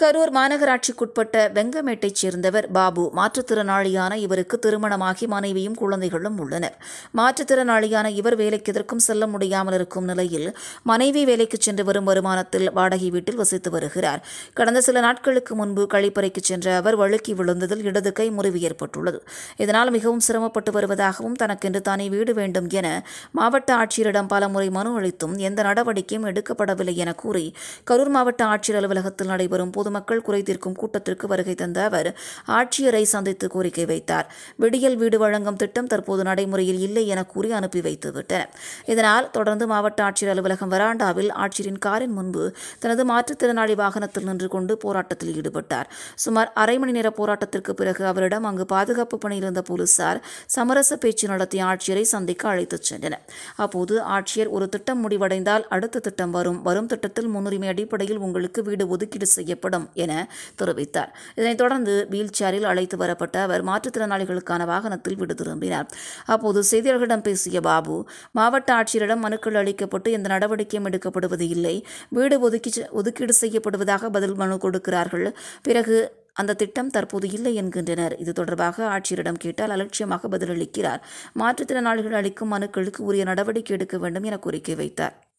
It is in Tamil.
கரூர் மாநகராட்சிக்குட்பட்ட வெங்கமேட்டைச் சேர்ந்தவர் பாபு மாற்றுத்திறனாளியான இவருக்கு திருமணமாகி மனைவியும் குழந்தைகளும் உள்ளனர் மாற்றுத்திறனாளியான இவர் வேலைக்கு எதற்கும் செல்ல முடியாமல் இருக்கும் நிலையில் மனைவி வேலைக்கு சென்று வரும் வருமானத்தில் வாடகை வீட்டில் வசித்து வருகிறார் கடந்த சில நாட்களுக்கு முன்பு கழிப்பறைக்கு சென்ற அவர் வழுக்கி விழுந்ததில் இடது கை முறிவு ஏற்பட்டுள்ளது இதனால் மிகவும் சிரமப்பட்டு வருவதாகவும் தனக்கென்று தானே வீடு வேண்டும் என மாவட்ட ஆட்சியரிடம் பல முறை மனு அளித்தும் எந்த நடவடிக்கையும் எடுக்கப்படவில்லை என கூறி கரூர் மாவட்ட ஆட்சியர் அலுவலகத்தில் நடைபெறும் பொதுமக்கள் மக்கள் குறைதீர்க்கும் கூட்டத்திற்கு வருகை தந்த அவர் ஆட்சியரை சந்தித்து கோரிக்கை வைத்தார் விடியல் வீடு வழங்கும் திட்டம் தற்போது நடைமுறையில் இல்லை என கூறி அனுப்பி வைத்துவிட்டனர் இதனால் தொடர்ந்து மாவட்ட ஆட்சியர் அலுவலகம் வராண்டாவில் ஆட்சியரின் காரின் முன்பு தனது மாற்றுத்திறனாளி வாகனத்தில் நின்று கொண்டு போராட்டத்தில் ஈடுபட்டார் சுமார் அரை மணி நேர போராட்டத்திற்கு பிறகு அவரிடம் அங்கு பாதுகாப்பு பணியில் இருந்த போலீசார் சமரச பேச்சு நடத்திய ஆட்சியரை சந்திக்க அழைத்துச் சென்றனர் அப்போது ஆட்சியர் ஒரு திட்டம் முடிவடைந்தால் அடுத்த திட்டம் வரும் வரும் திட்டத்தில் முன்னுரிமை அடிப்படையில் உங்களுக்கு வீடு ஒதுக்கீடு செய்யப்படும் செயல்படும் என தெரிவித்தார் இதனைத் தொடர்ந்து வீல் சேரில் அழைத்து வரப்பட்ட அவர் மாற்றுத்திறனாளிகளுக்கான வாகனத்தில் விடு திரும்பினார் அப்போது செய்தியாளர்களிடம் பேசிய பாபு மாவட்ட ஆட்சியரிடம் மனுக்கள் அளிக்கப்பட்டு எந்த நடவடிக்கையும் எடுக்கப்படுவது இல்லை வீடு ஒதுக்கி ஒதுக்கீடு செய்யப்படுவதாக பதில் மனு கொடுக்கிறார்கள் பிறகு அந்த திட்டம் தற்போது இல்லை என்கின்றனர் இது தொடர்பாக ஆட்சியரிடம் கேட்டால் அலட்சியமாக பதிலளிக்கிறார் மாற்றுத்திறனாளிகள் அளிக்கும் மனுக்களுக்கு உரிய நடவடிக்கை எடுக்க வேண்டும் என கோரிக்கை வைத்தார்